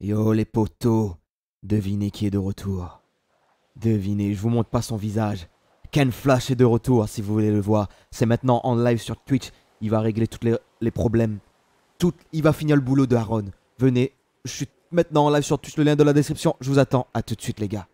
Yo oh, les potos, devinez qui est de retour. Devinez, je vous montre pas son visage. Ken Flash est de retour si vous voulez le voir. C'est maintenant en live sur Twitch. Il va régler tous les, problèmes. Tout, il va finir le boulot de Aaron. Venez, je suis maintenant en live sur Twitch, le lien de la description. Je vous attends. À tout de suite les gars.